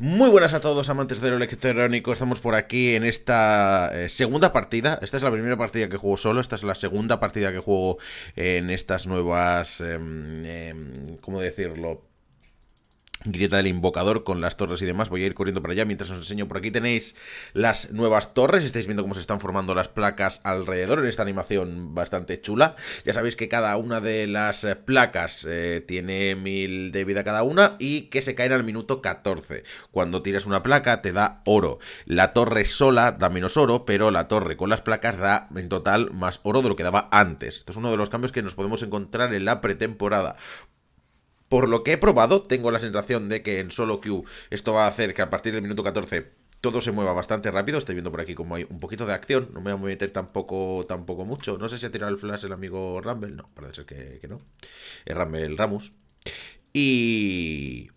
Muy buenas a todos, amantes de lo electrónico. Estamos por aquí en esta eh, segunda partida. Esta es la primera partida que juego solo. Esta es la segunda partida que juego en estas nuevas. Em, em, ¿Cómo decirlo? grieta del invocador con las torres y demás. Voy a ir corriendo para allá mientras os enseño. Por aquí tenéis las nuevas torres. Estáis viendo cómo se están formando las placas alrededor en esta animación bastante chula. Ya sabéis que cada una de las eh, placas eh, tiene 1000 de vida cada una y que se caen al minuto 14. Cuando tiras una placa te da oro. La torre sola da menos oro, pero la torre con las placas da en total más oro de lo que daba antes. Esto es uno de los cambios que nos podemos encontrar en la pretemporada. Por lo que he probado, tengo la sensación de que en solo queue esto va a hacer que a partir del minuto 14 todo se mueva bastante rápido. Estoy viendo por aquí como hay un poquito de acción. No me voy a meter tampoco, tampoco mucho. No sé si ha tirado el flash el amigo Rumble. No, parece ser que, no. El Rumble Ramus. Y...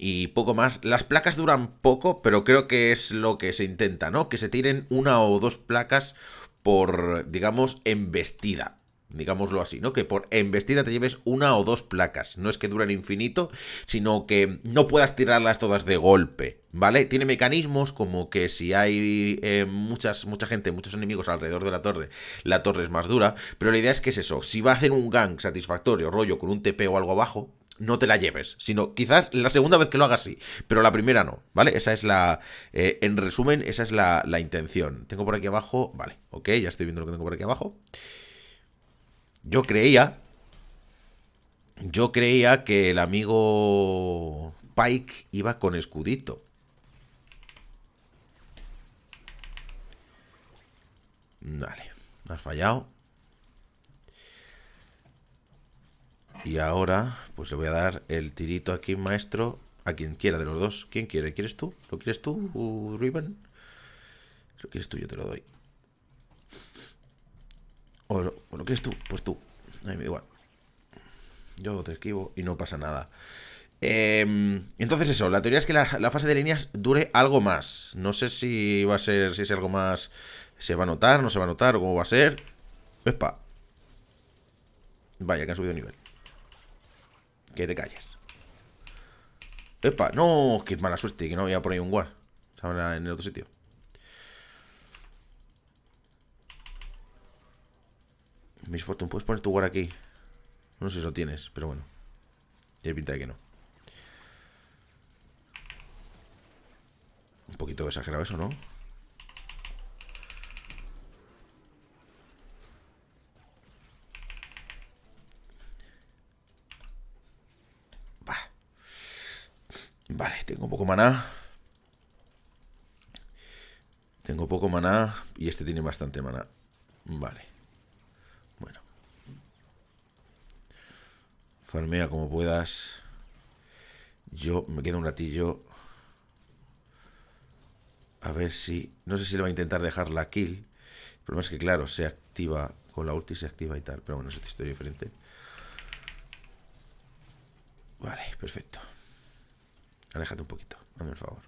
Y poco más. Las placas duran poco, pero creo que es lo que se intenta, ¿no? Que se tiren una o dos placas por, digamos, embestida digámoslo así, ¿no? Que por embestida te lleves una o dos placas. No es que duren infinito, sino que no puedas tirarlas todas de golpe, ¿vale? Tiene mecanismos como que si hay eh, muchas, mucha gente, muchos enemigos alrededor de la torre, la torre es más dura, pero la idea es que es eso, si va a hacer un gank satisfactorio, rollo con un TP o algo abajo, no te la lleves, sino quizás la segunda vez que lo hagas sí, pero la primera no, ¿vale? Esa es la, eh, en resumen, esa es la, la intención. Tengo por aquí abajo, vale, ok, ya estoy viendo lo que tengo por aquí abajo. Yo creía. Yo creía que el amigo Pike iba con escudito. Vale, has fallado. Y ahora, pues le voy a dar el tirito aquí, maestro, a quien quiera de los dos. ¿Quién quiere? ¿Quieres tú? ¿Lo quieres tú, mm. Riven? Si lo quieres tú, yo te lo doy. O lo, que es tú, pues tú. A me da igual. Yo te esquivo y no pasa nada. Em, entonces eso, la teoría es que la, fase de líneas dure algo más. No sé si va a ser, si es algo más... ¿Se va a notar? ¿No se va a notar? ¿Cómo va a ser? ¡Epa! Vaya, que han subido nivel. Que te calles. ¡Epa! ¡No! ¡Qué mala suerte! Que no había por ahí un guard. Estaba en el otro sitio. Miss Fortune, ¿puedes poner tu guard aquí? No sé si lo tienes, pero bueno. Tiene pinta de que no. Un poquito exagerado eso, ¿no? Vale, tengo poco maná. Tengo poco maná y este tiene bastante maná. Vale. Farmea como puedas. Yo me quedo un ratillo. A ver si... No sé si le va a intentar dejar la kill. El problema es que, claro, se activa con la ulti, se activa y tal. Pero bueno, es otra historia diferente. Vale, perfecto. Aléjate un poquito, dame el favor.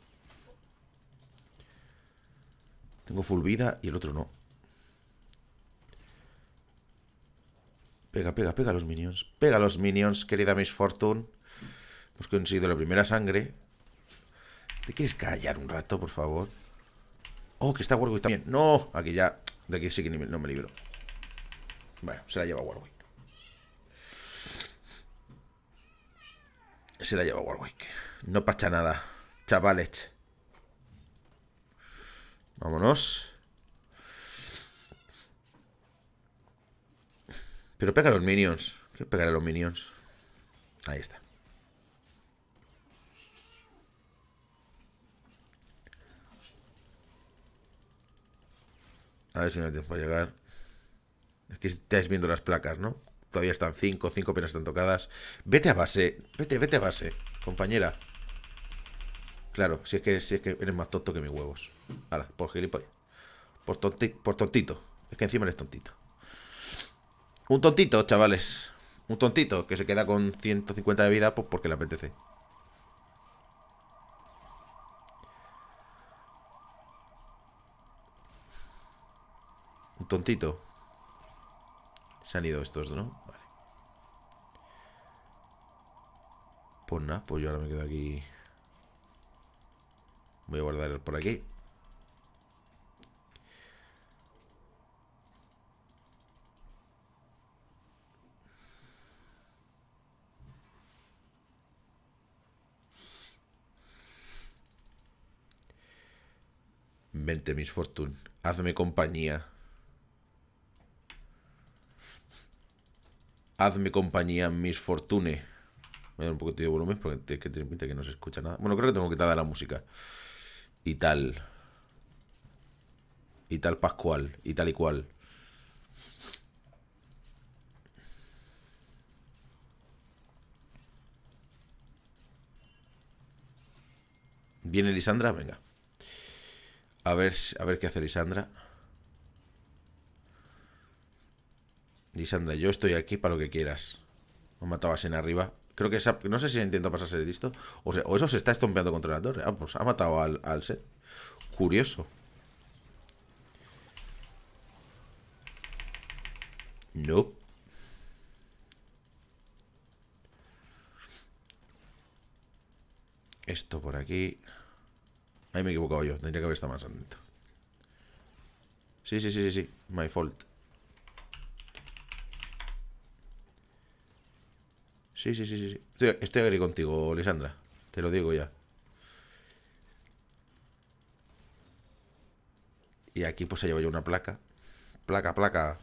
Tengo full vida y el otro no. Pega, pega, pega los minions. Pega los minions, querida Miss Fortune. Hemos conseguido la primera sangre. ¿Te quieres callar un rato, por favor? Oh, que está Warwick también. No, aquí ya. De aquí sí que no me libro. Bueno, se la lleva Warwick. Se la lleva Warwick. No pasa nada. Chavales. Vámonos. Pero pega a los minions. que pegar a los minions. Ahí está. A ver si me da llegar. Es que estáis viendo las placas, ¿no? Todavía están 5, 5 apenas están tocadas. Vete a base, vete, vete a base, compañera. Claro, si es que, es que eres más tonto que mis huevos. Ahora por gilipollas. Por, por tontito. Es que encima eres tontito. Un tontito, chavales. Un tontito que se queda con 150 de vida pues porque le apetece. Un tontito. Se han ido estos, ¿no? Vale. Pues nada, pues yo ahora me quedo aquí. Voy a guardar por aquí. Vente, Miss Fortune. Hazme compañía. Hazme compañía, mis Fortune. Voy a dar un poquito de volumen porque que tiene pinta que no se escucha nada. Bueno, creo que tengo que quitar la música. Y tal. Y tal Pascual. Y tal y cual. ¿Viene Lisandra? Venga. A ver, a ver qué hace Lisandra. Lisandra, yo estoy aquí para lo que quieras. Me mataba en arriba. Creo que esa, no sé si intento pasarse el listo. O, eso se está estompeando contra la torre. Ah, pues ha matado al, al set. Curioso. No. Esto por aquí. Ahí me he equivocado yo. Tendría que haber estado más atento. Sí, sí, sí, sí, sí. My fault. Sí, sí, sí, sí. Estoy, estoy agri contigo, Lisandra. Te lo digo ya. Y aquí pues se lleva yo una placa. Placa, placa.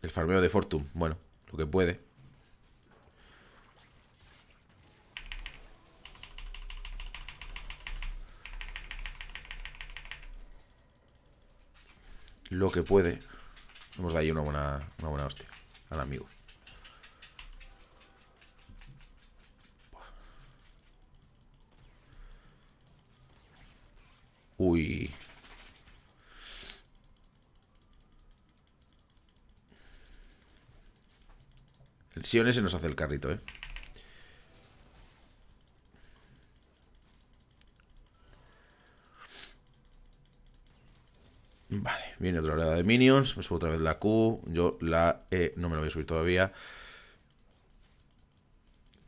El farmeo de Fortune. Bueno, lo que puede. lo que puede. Hemos dado ahí una buena, una buena hostia al amigo. Uy. El Sion ese nos hace el carrito, ¿eh? Vale, viene otra oleada de minions. Me subo otra vez la Q. Yo la E no me la voy a subir todavía.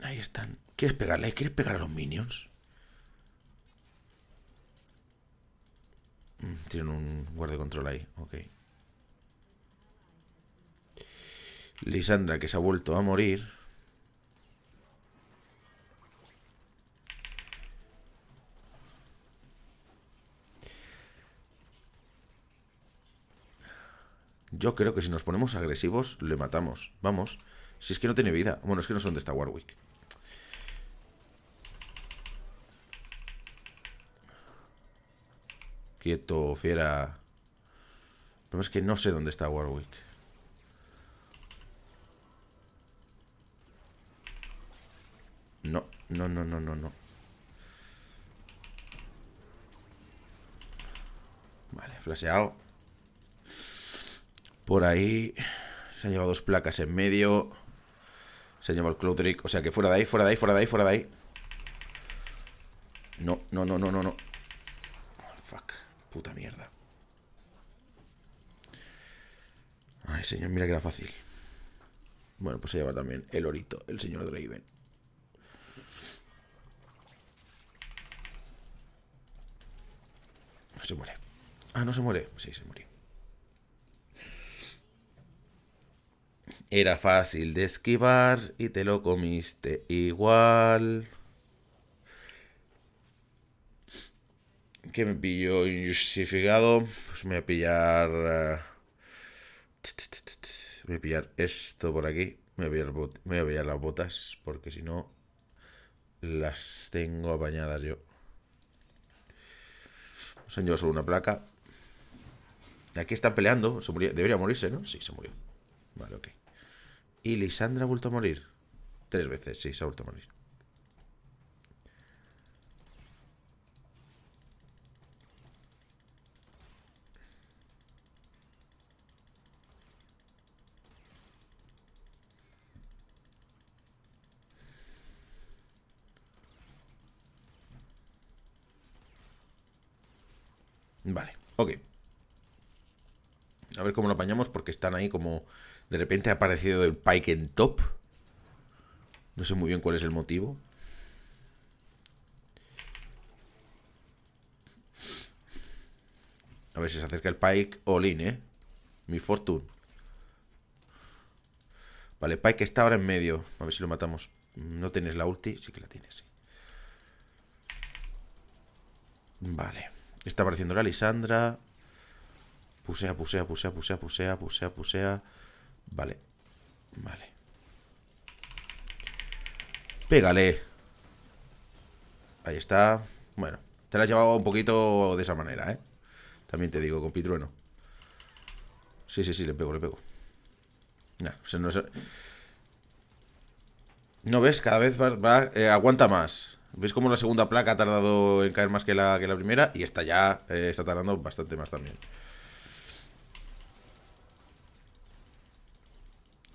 Ahí están. ¿Quieres pegarle? ¿Quieres pegar a los minions? Mm, tienen un guardia control ahí. Ok. Lisandra, que se ha vuelto a morir. creo que si nos ponemos agresivos, le matamos. Vamos. Si es que no tiene vida. Bueno, es que no son de esta Warwick. Quieto, fiera. Pero es que no sé dónde está Warwick. No, no, no, no, no, no. Vale, flasheado por ahí se han llevado dos placas en medio. Se han llevado el Cloudrick. O sea que fuera de ahí, fuera de ahí, fuera de ahí, fuera de ahí. No, no, no, no, no, no. Fuck. Puta mierda. Ay, señor, mira que era fácil. Bueno, pues se lleva también el orito, el señor Draven. Se muere. Ah, no se muere. Sí, se murió. Era fácil de esquivar y te lo comiste igual. ¿Qué me pilló injustificado? Pues me voy a pillar... Eh, me voy a pillar esto por aquí. Me voy a pillar, las botas porque si no las tengo apañadas yo. Se han solo una placa. Aquí están peleando. Debería morirse, ¿no? Sí, se murió. Vale, ok. ¿Y Lisandra ha vuelto a morir? Tres veces, sí, se ha vuelto a morir. Vale, ok ver cómo lo apañamos porque están ahí como... De repente ha aparecido el Pike en top. No sé muy bien cuál es el motivo. A ver si se acerca el Pike in ¿eh? Mi Fortune. Vale, Pike está ahora en medio. A ver si lo matamos. ¿No tienes la ulti? Sí que la tienes, Vale. Está apareciendo la Lisandra. Pusea, pusea, pusea, pusea, pusea, pusea, pusea. Vale. Vale. Pégale. Ahí está. Bueno, te la has llevado un poquito de esa manera, ¿eh? También te digo, con pitrueno. Sí, sí, sí, le pego, le pego. No, no, es... no, ves, cada vez va, eh, aguanta más. ¿Ves cómo la segunda placa ha tardado en caer más que la, que la primera? Y esta ya eh, está tardando bastante más también.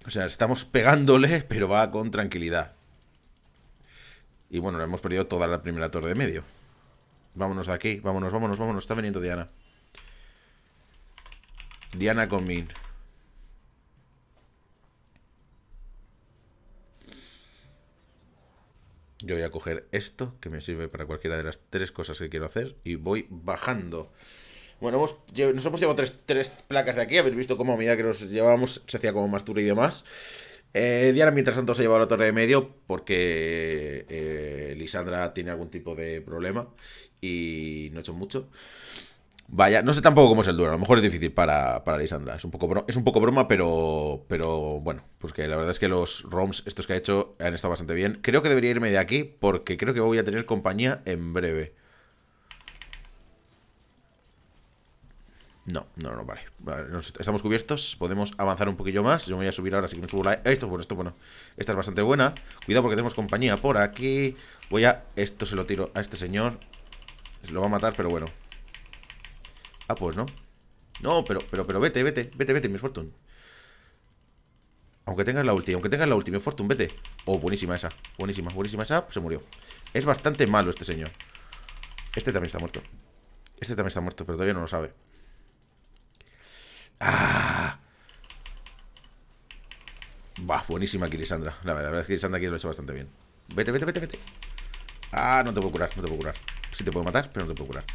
O sea, estamos pegándole, pero va con tranquilidad. Y bueno, hemos perdido toda la primera torre de medio. Vámonos de aquí, vámonos, vámonos, vámonos. Está veniendo Diana. Diana con Min. Yo voy a coger esto, que me sirve para cualquiera de las tres cosas que quiero hacer, y voy bajando. Bueno, hemos, nos hemos llevado tres, placas de aquí. Habéis visto cómo a medida que nos llevábamos se hacía como más duro y demás. Eh, Diana, mientras tanto, se ha llevado la torre de medio porque eh, Lisandra tiene algún tipo de problema y no ha hecho mucho. Vaya, no sé tampoco cómo es el duelo. A lo mejor es difícil para, para Lisandra. Es un poco, es un poco broma, pero, pero bueno, pues que la verdad es que los ROMs, estos que ha hecho, han estado bastante bien. Creo que debería irme de aquí porque creo que voy a tener compañía en breve. No, no, no, vale. estamos cubiertos, podemos avanzar un poquillo más. Yo me voy a subir ahora, así que me subo la... Esto bueno, esto es bueno. Esta es bastante buena. Cuidado porque tenemos compañía por aquí. Voy a... Esto se lo tiro a este señor. Se lo va a matar, pero bueno. Ah, pues no. No, pero, pero, pero vete, vete, vete, vete, mi Fortune. Aunque tengas la última, aunque tengas la última Miss Fortune, vete. Oh, buenísima esa. Buenísima, buenísima esa. Se murió. Es bastante malo este señor. Este también está muerto. Este también está muerto, pero todavía no lo sabe. Ah. buenísima aquí, Lisandra. La verdad, es que Lisandra aquí lo ha hecho bastante bien. Vete, vete, vete, vete. Ah, no te puedo curar, no te puedo curar. Sí te puedo matar, pero no te puedo curar.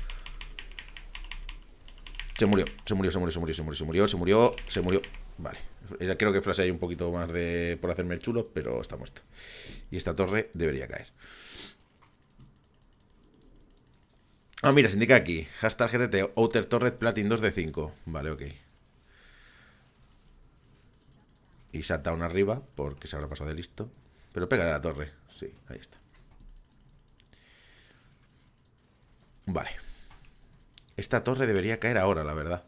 Se murió, se murió, se murió, se murió, se murió, se murió, se murió, se Vale. Eh, creo que flash hay un poquito más de por hacerme el chulo, pero está muerto. Y esta torre debería caer. Ah, mira, se indica aquí. Hashtag GTT, Outer Torret Platin 2 de 5. Vale, ok. Y una arriba, porque se habrá pasado de listo. Pero pega de la torre. Sí, ahí está. Vale. Esta torre debería caer ahora, la verdad.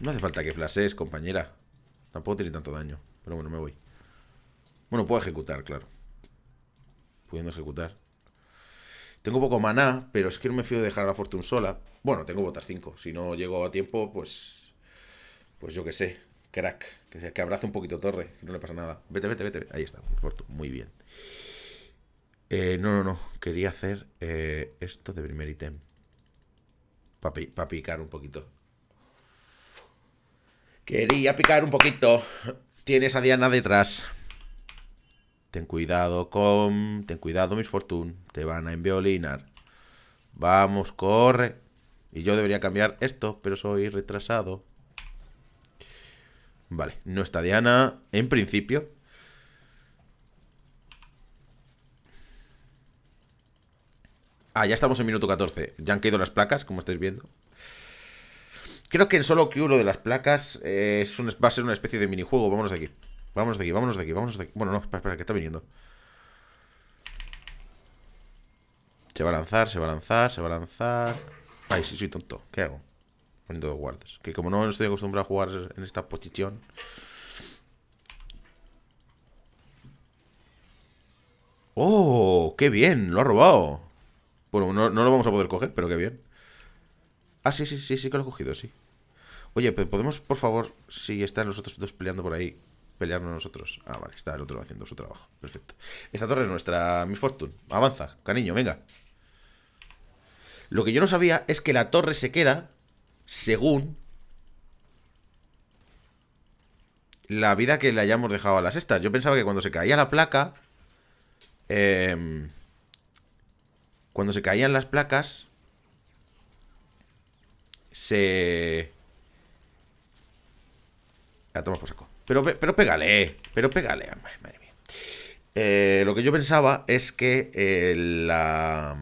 No hace falta que flasees, compañera. Tampoco tiene tanto daño. Pero bueno, me voy. Bueno, puedo ejecutar, claro. Pudiendo ejecutar. Tengo poco maná, pero es que no me fío de dejar a la fortuna sola. Bueno, tengo botas 5. Si no llego a tiempo, pues. Pues yo qué sé. Crack. Que, que abrace un poquito torre. Que no le pasa nada. Vete, vete, vete. Ahí está. Muy bien. Eh, no, no, no. Quería hacer eh, esto de primer ítem. Para picar un poquito. Quería picar un poquito. Tienes a Diana detrás. Ten cuidado con... Ten cuidado, mis Fortune. Te van a enviolinar. Vamos, corre. Y yo debería cambiar esto, pero soy retrasado. Vale, no está Diana en principio. Ah, ya estamos en minuto 14. Ya han caído las placas, como estáis viendo. Creo que en solo que Uno de las placas eh, es va a ser una especie de minijuego. Vámonos aquí. Vamos de aquí, vámonos de aquí, vámonos de aquí. Bueno, no, espera, espera, que está viniendo. Se va a lanzar, se va a lanzar, se va a lanzar. Ay, sí, soy tonto. ¿Qué hago? Poniendo dos guardas. Que como no estoy acostumbrado a jugar en esta posición. ¡Oh! ¡Qué bien! Lo ha robado. Bueno, no, no lo vamos a poder coger, pero qué bien. Ah, sí, sí, sí, sí que lo he cogido, sí. Oye, ¿podemos, por favor, si están los otros dos peleando por ahí, pelearnos nosotros. Ah, vale, está el otro haciendo su trabajo. Perfecto. Esta torre es nuestra, mi fortune. Avanza, cariño, venga. Lo que yo no sabía es que la torre se queda según la vida que le hayamos dejado a las estas. Yo pensaba que cuando se caía la placa... Eh, cuando se caían las placas... Se... La tomamos por saco. Pero, pero pégale, pero pégale, madre mía. Eh, lo que yo pensaba es que eh, la,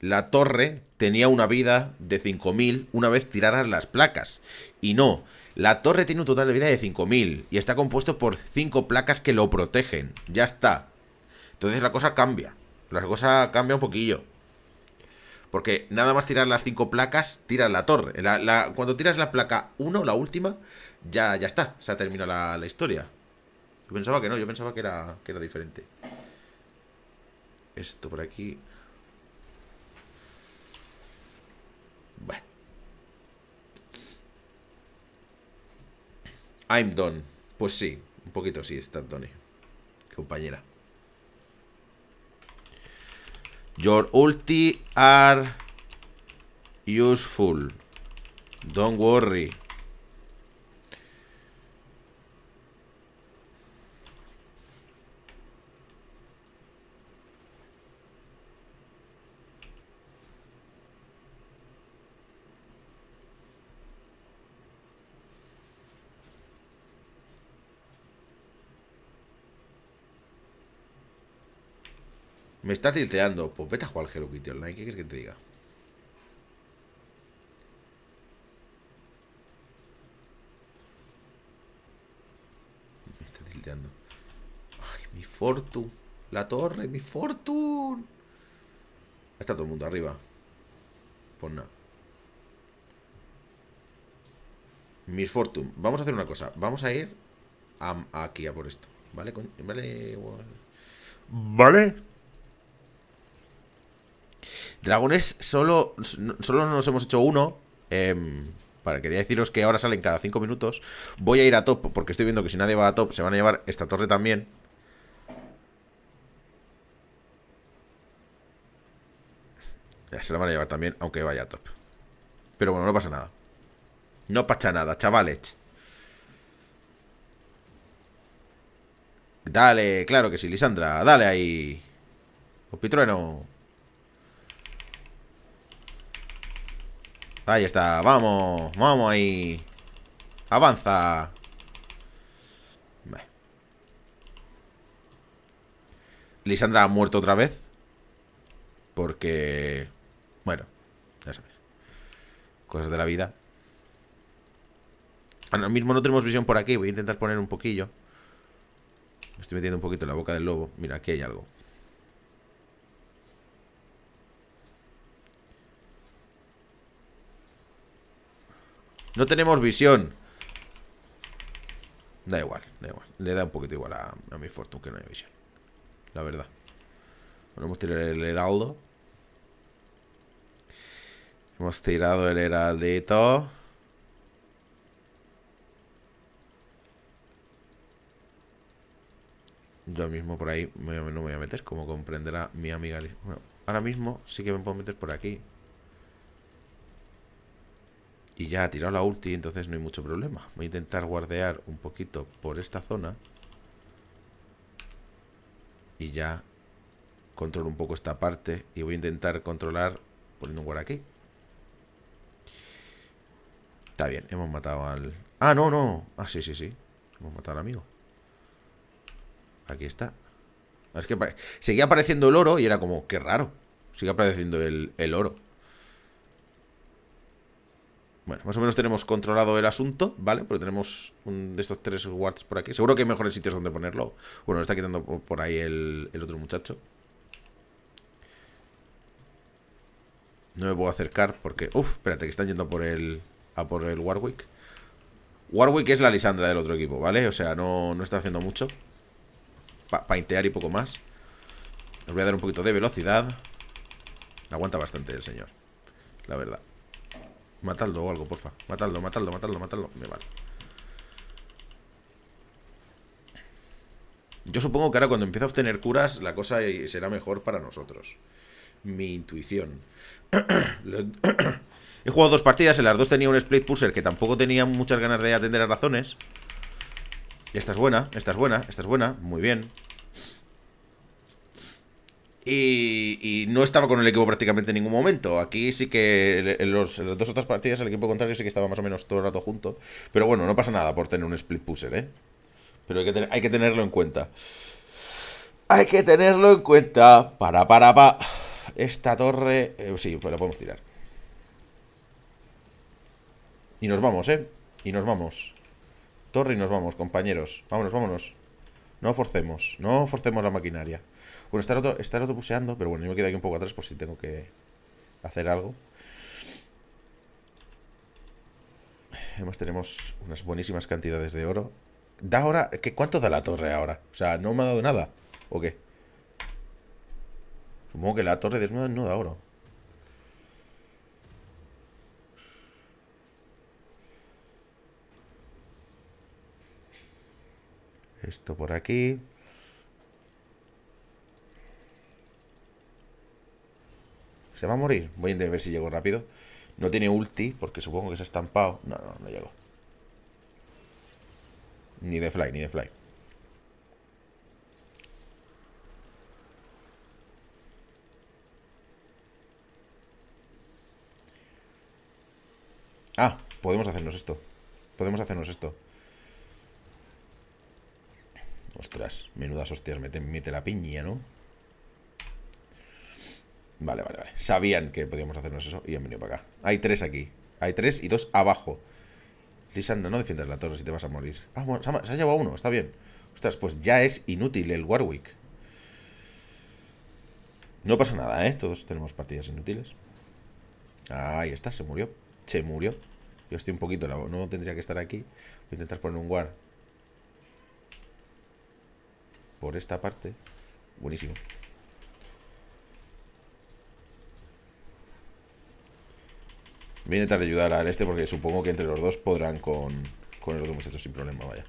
la torre tenía una vida de 5000 una vez tiraras las placas. Y no, la torre tiene un total de vida de 5000 y está compuesto por 5 placas que lo protegen. Ya está. Entonces la cosa cambia. La cosa cambia un poquillo. Porque nada más tirar las 5 placas, tiras la torre. cuando tiras la placa 1, la última, ya, ya está, se ha terminado la, historia. Yo pensaba que no, yo pensaba que era, que era diferente. Esto por aquí. Bueno. I'm done. Pues sí, un poquito sí, está done. Compañera. Your ulti are useful. Don't worry. Me está tilteando. Pues vete a jugar al Hello Kitty Online. ¿Qué quieres que te diga? Me está tilteando. Ay, mi Fortune. La torre, mi Fortune. Está todo el mundo arriba. Pues nada. Mis Fortune. Vamos a hacer una cosa. Vamos a ir aquí a por esto. ¿Vale? vale. ¿Vale? Dragones solo, nos hemos hecho uno. Em, para quería deciros que ahora salen cada 5 minutos. Voy a ir a top, porque estoy viendo que si nadie va a top, se van a llevar esta torre también. se la van a llevar también, aunque vaya a top. Pero bueno, no pasa nada. No pasa nada, chavales. Dale, claro que sí, Lisandra. Dale ahí. pitrueno Ahí está, vamos, vamos ahí Avanza Lisandra ha muerto otra vez Porque... Bueno, ya sabes Cosas de la vida Ahora mismo no tenemos visión por aquí Voy a intentar poner un poquillo Me estoy metiendo un poquito en la boca del lobo Mira, aquí hay algo No tenemos visión. Da igual, da igual. Le da un poquito igual a, mi fortuna que no hay visión. La verdad. Bueno, hemos tirado el heraldo. Hemos tirado el heraldito. Yo mismo por ahí no me voy a meter, como comprenderá mi amiga. Bueno, ahora mismo sí que me puedo meter por aquí. Y ya ha tirado la ulti, entonces no hay mucho problema. Voy a intentar guardear un poquito por esta zona. Y ya controlo un poco esta parte. Y voy a intentar controlar poniendo un guard aquí. Está bien, hemos matado al... ¡Ah, no, no! Ah, sí, sí, sí. Hemos matado al amigo. Aquí está. Es que seguía apareciendo el oro y era como, qué raro. Sigue apareciendo el, el oro. Bueno, más o menos tenemos controlado el asunto, ¿vale? Porque tenemos un de estos tres wards por aquí. Seguro que hay mejores sitios donde ponerlo. Bueno, está quitando por ahí el, otro muchacho. No me puedo acercar porque... Uf, espérate, que están yendo por el, a por el Warwick. Warwick es la Lisandra del otro equipo, ¿vale? O sea, no, está haciendo mucho. Paintear y poco más. Les voy a dar un poquito de velocidad. Aguanta bastante el señor, la verdad. Matadlo o algo, porfa. Matadlo, matadlo, matadlo, matadlo. Me vale. Yo supongo que ahora cuando empiece a obtener curas, la cosa será mejor para nosotros. Mi intuición. He jugado dos partidas, en las dos tenía un split pulser que tampoco tenía muchas ganas de atender a razones. Esta es buena, esta es buena, esta es buena, muy bien. Y, no estaba con el equipo prácticamente en ningún momento. Aquí sí que en, los, las dos otras partidas el equipo contrario sí que estaba más o menos todo el rato junto. Pero bueno, no pasa nada por tener un split pusher, ¿eh? Pero hay que, tenerlo en cuenta. Hay que tenerlo en cuenta. Para, para, para. Esta torre... Eh, sí, pues la podemos tirar. Y nos vamos, ¿eh? Y nos vamos. Torre y nos vamos, compañeros. Vámonos, vámonos. No forcemos. No forcemos la maquinaria. Bueno, está roto, otro puseando, pero bueno, yo me quedo aquí un poco atrás por si tengo que hacer algo. Además tenemos unas buenísimas cantidades de oro. ¿Da ahora? ¿Qué, ¿Cuánto da la torre ahora? O sea, ¿no me ha dado nada? ¿O qué? Supongo que la torre de no da oro. Esto por aquí. Se va a morir. Voy a intentar ver si llego rápido. No tiene ulti, porque supongo que se ha estampado. No, no, no llego. Ni de fly, ni de fly. Ah, podemos hacernos esto. Podemos hacernos esto. Ostras, menudas hostias, mete, mete la piña, ¿no? Vale, vale, vale. Sabían que podíamos hacernos eso y han venido para acá. Hay tres aquí. Hay tres y dos abajo. Lisandro, no defiendas la torre si te vas a morir. Ah, se ha, llevado uno, está bien. Ostras, pues ya es inútil el Warwick. No pasa nada, ¿eh? Todos tenemos partidas inútiles. Ahí está, se murió. Se murió. Yo estoy un poquito No tendría que estar aquí. Voy a intentar poner un war Por esta parte. Buenísimo. Voy a intentar ayudar al este porque supongo que entre los dos podrán con, con el otro hecho sin problema, vaya.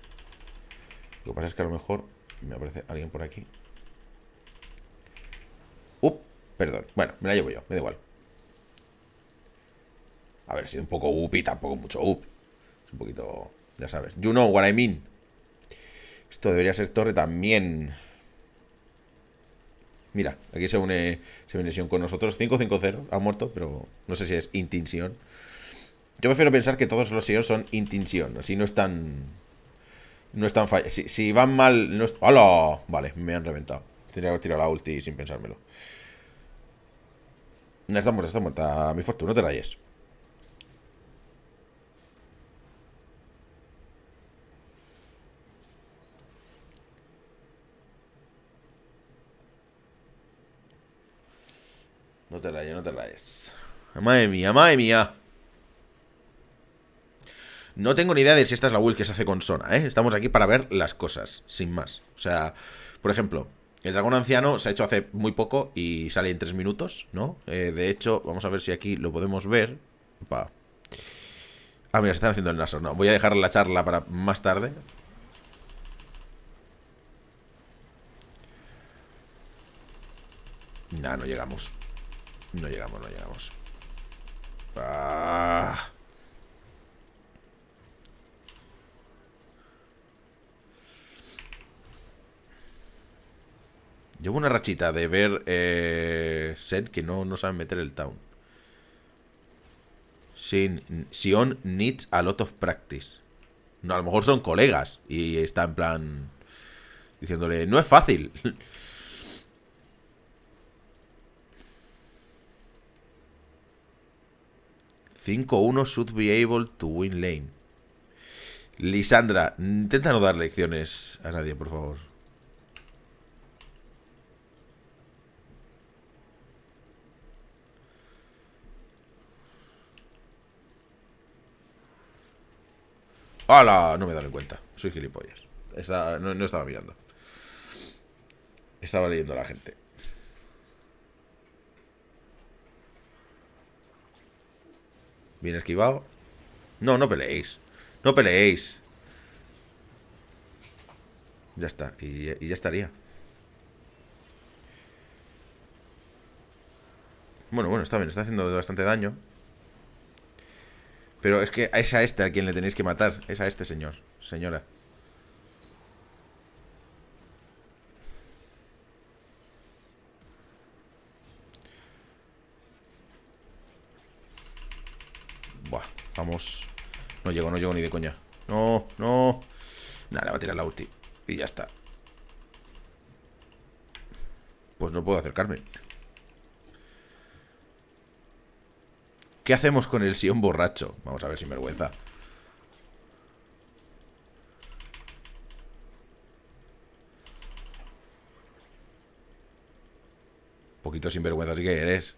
Lo que pasa es que a lo mejor me aparece alguien por aquí. ¡Up! Perdón. Bueno, me la llevo yo, me da igual. A ver, si un poco up y tampoco mucho up. Es un poquito... Ya sabes. You know what I mean. Esto debería ser torre también. Mira, aquí se une, se Sion con nosotros. 5-5-0, ha muerto, pero no sé si es intinción, Yo prefiero pensar que todos los Sion son intinción, así no están. No están si, van mal, no ¡Hala! Vale, me han reventado. Tendría que haber tirado la ulti sin pensármelo. Está muerta, está muerta. Mi fortuna, no te rayes. No te rayes, no te rayes. Madre mía, madre mía. No tengo ni idea de si esta es la build que se hace con Sona, ¿eh? Estamos aquí para ver las cosas, sin más. O sea, por ejemplo, el dragón anciano se ha hecho hace muy poco y sale en tres minutos, ¿no? Eh, de hecho, vamos a ver si aquí lo podemos ver. Opa. Ah, mira, se están haciendo el naso. No, voy a dejar la charla para más tarde. Nah, no llegamos. No llegamos, no llegamos. Ah. Llevo una rachita de ver eh, Set que no, no saben meter el town. Sin, Sion needs a lot of practice. No, a lo mejor son colegas y está en plan diciéndole, no es fácil. 5-1 should be able to win lane. Lisandra, intenta no dar lecciones a nadie, por favor. ¡Hala! No me he dado en cuenta. Soy gilipollas. no, no estaba mirando. Estaba leyendo a la gente. Bien esquivado. No, no peleéis. No peleéis. Ya está. Y, ya estaría. Bueno, bueno, está bien. Está haciendo bastante daño. Pero es que es a este a quien le tenéis que matar. Es a este señor. Señora. Vamos. No llego, no llego ni de coña. No, no. Nada, va a tirar la ulti. Y ya está. Pues no puedo acercarme. ¿Qué hacemos con el Sion borracho? Vamos a ver sinvergüenza. vergüenza. Poquito sinvergüenza sí que eres.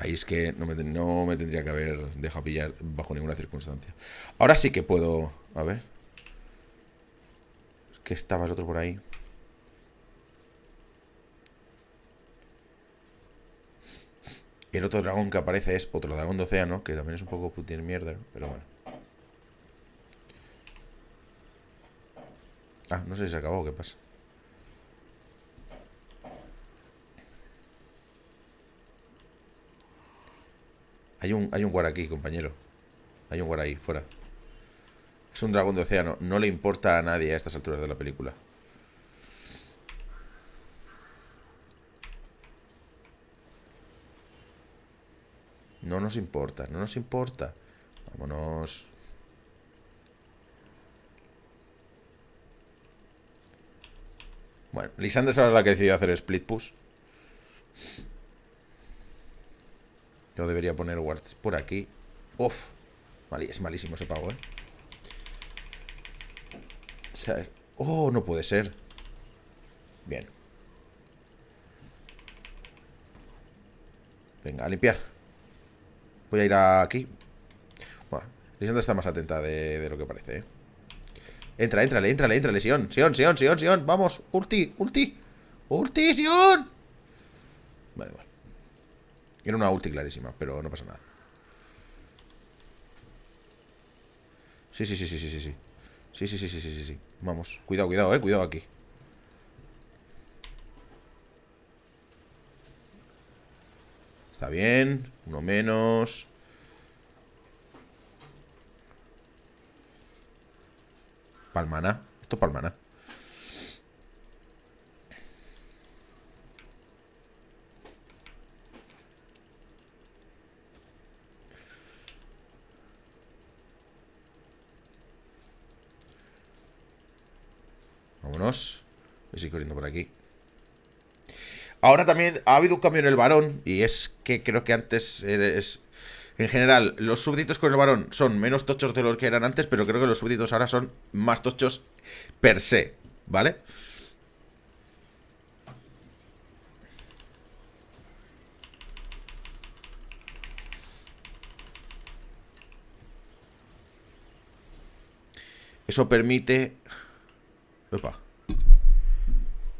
Ahí es que no me, no me tendría que haber dejado pillar bajo ninguna circunstancia. Ahora sí que puedo... A ver. Es que estaba el otro por ahí. El otro dragón que aparece es otro dragón de océano, que también es un poco putin mierda, pero bueno. Ah, no sé si se acabó, ¿qué pasa? Hay un, hay un guar aquí, compañero. Hay un guar ahí, fuera. Es un dragón de océano. No le importa a nadie a estas alturas de la película. No nos importa, no nos importa. Vámonos. Bueno, Lisandra es la que decidió hacer split push. Yo debería poner wards por aquí. Uf. Vale, es malísimo ese pago, ¿eh? O oh, no puede ser. Bien. Venga, a limpiar. Voy a ir aquí. Bueno, Lisandra está más atenta de, lo que parece, ¿eh? Entra, entra Entra, entra, Sion. Sion, Sion, Sion, Sion. Vamos, ulti, ulti. Ulti, Sion. Vale, vale. Era una ulti clarísima, pero no pasa nada. Sí, sí, sí, sí, sí, sí, sí. Sí, sí, sí, sí, sí, sí. Vamos. Cuidado, cuidado, eh. Cuidado aquí. Está bien. Uno menos. Palmana. Esto es palmana. Ahora también ha habido un cambio en el varón, y es que creo que antes eh, es, en general, los súbditos con el varón son menos tochos de los que eran antes, pero creo que los súbditos ahora son más tochos per se, ¿vale? Eso permite... Opa.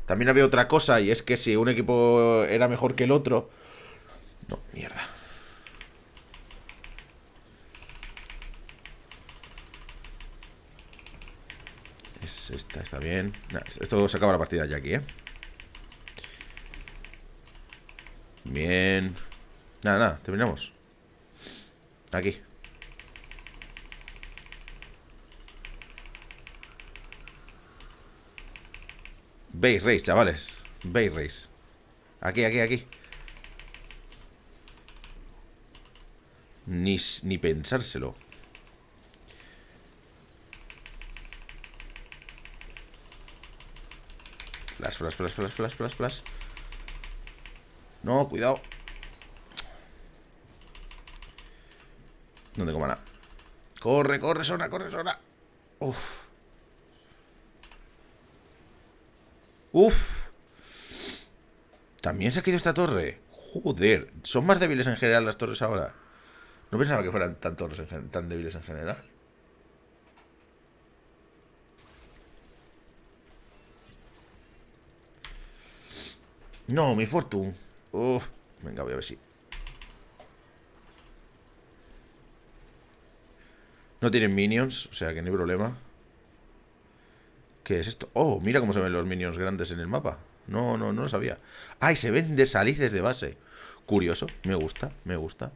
También había otra cosa y es que si un equipo era mejor que el otro... No, mierda. esta, está bien. esto se acaba la partida ya aquí, ¿eh? Bien. Nada, nada, terminamos. Aquí. Base race, chavales. Base race. Aquí, aquí, aquí. Ni, ni pensárselo. Flash, flash, flash, flash, flash, flash, flash. No, cuidado. No tengo mana. Corre, corre, zona, corre, zona. Uf. Uf. También se ha caído esta torre. Joder, son más débiles en general las torres ahora. No pensaba que fueran tan, tan débiles en general. No, mi fortune. Uf. Venga, voy a ver si... No tienen minions, o sea que no hay problema. ¿Qué es esto? Oh, mira cómo se ven los minions grandes en el mapa. No, no, no lo sabía. ¡Ay, ah, se ven de salir desde base! Curioso, me gusta, me gusta.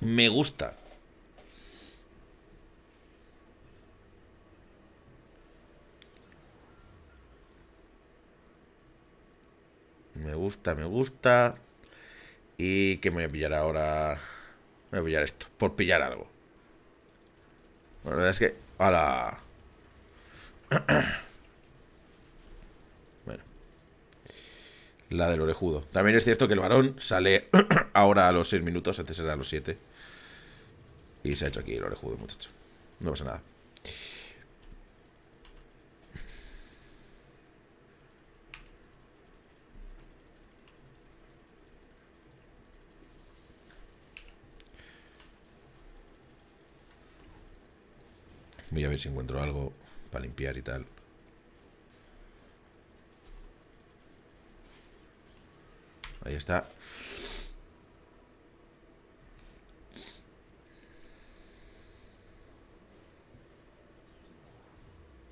Me gusta. Me gusta, me gusta. ¿Y que me voy a pillar ahora? Voy a pillar esto, por pillar algo. Bueno, la verdad es que... ¡Hala! Bueno. La del orejudo. También es cierto que el varón sale ahora a los 6 minutos, antes era a los 7. Y se ha hecho aquí el orejudo, muchacho. No pasa nada. Voy a ver si encuentro algo para limpiar y tal. Ahí está.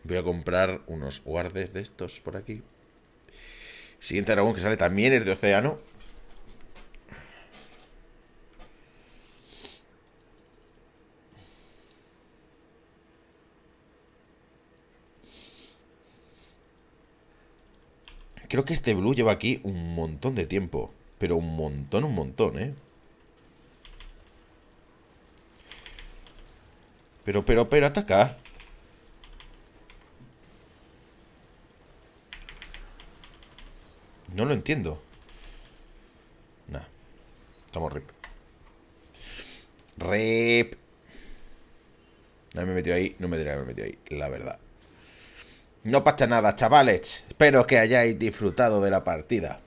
Voy a comprar unos guardes de estos por aquí. Siguiente dragón que sale también es de océano. Creo que este blue lleva aquí un montón de tiempo. Pero un montón, un montón, ¿eh? Pero, pero, pero, acá. No lo entiendo. Nah. Estamos rip. Rip. No me he metido ahí, no me diría que me he metido ahí, la verdad. No pasa nada, chavales. Espero que hayáis disfrutado de la partida.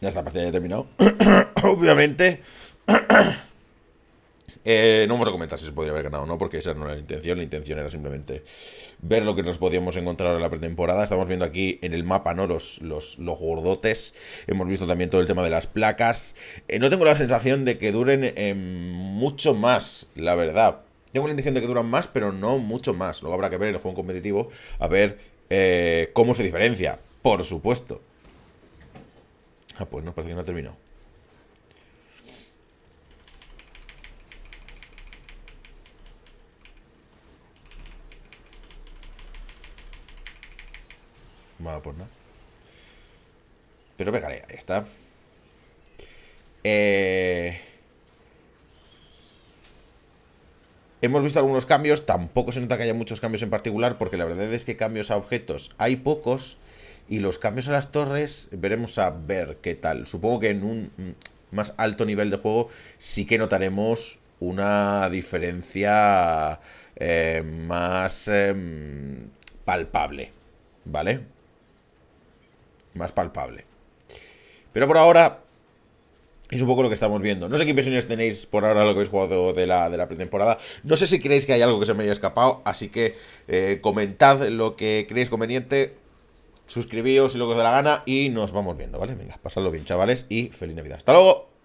Ya esta partida ya ha terminado. Obviamente. Eh, no me a si se podría haber ganado o no, porque esa no era la intención. La intención era simplemente ver lo que nos podíamos encontrar en la pretemporada. Estamos viendo aquí en el mapa, ¿no? Los, los, gordotes. Hemos visto también todo el tema de las placas. Eh, no tengo la sensación de que duren mucho más, la verdad tengo la intención de que duran más, pero no mucho más. Luego habrá que ver en el juego competitivo a ver eh, cómo se diferencia. Por supuesto. Ah, pues no, parece que no ha terminado. Bueno, pues nada. Pero pegaré, ahí está. Eh... Hemos visto algunos cambios, tampoco se nota que haya muchos cambios en particular, porque la verdad es que cambios a objetos hay pocos, y los cambios a las torres veremos a ver qué tal. Supongo que en un más alto nivel de juego sí que notaremos una diferencia eh, más em, palpable, ¿vale? Más palpable. Pero por ahora es un poco lo que estamos viendo. No sé qué impresiones tenéis por ahora lo que habéis jugado de la, de la pretemporada. No sé si creéis que hay algo que se me haya escapado, así que eh, comentad lo que creéis conveniente. Suscribíos si lo que os da la gana y nos vamos viendo, ¿vale? Venga, pasadlo bien, chavales, y feliz Navidad. ¡Hasta luego!